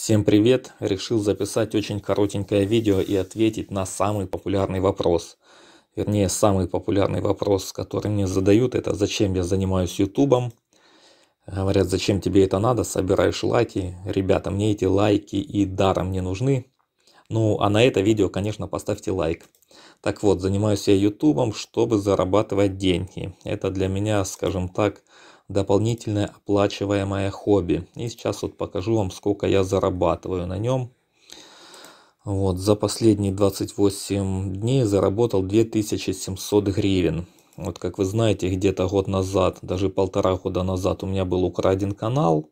Всем привет! Решил записать очень коротенькое видео и ответить на самый популярный вопрос. Вернее, самый популярный вопрос, который мне задают, это зачем я занимаюсь ютубом. Говорят, зачем тебе это надо, собираешь лайки. Ребята, мне эти лайки и даром не нужны. Ну, а на это видео, конечно, поставьте лайк. Так вот, занимаюсь я ютубом, чтобы зарабатывать деньги. Это для меня, скажем так, дополнительное оплачиваемое хобби. И сейчас вот покажу вам, сколько я зарабатываю на нем. Вот, за последние 28 дней заработал 2700 гривен. Вот, как вы знаете, где-то год назад, даже полтора года назад у меня был украден канал.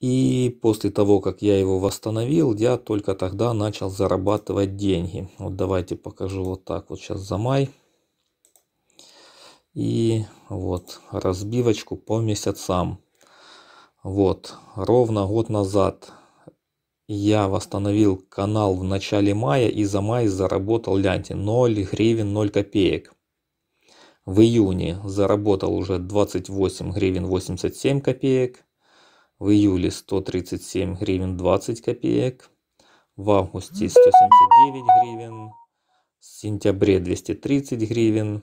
И после того, как я его восстановил, я только тогда начал зарабатывать деньги. Вот давайте покажу вот так вот сейчас за май. И вот разбивочку по месяцам. Вот, ровно год назад я восстановил канал в начале мая и за май заработал, ляньте, 0 гривен 0 копеек. В июне заработал уже 28 гривен 87 копеек. В июле 137 гривен 20 копеек. В августе 179 гривен. В сентябре 230 гривен.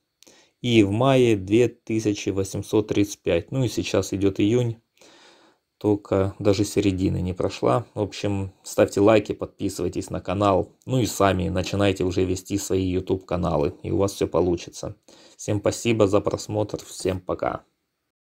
и в мае 2835. Ну и сейчас идет июнь, только даже середины не прошла. В общем, ставьте лайки, подписывайтесь на канал, ну и сами начинайте уже вести свои YouTube каналы, и у вас все получится. Всем спасибо за просмотр, всем пока.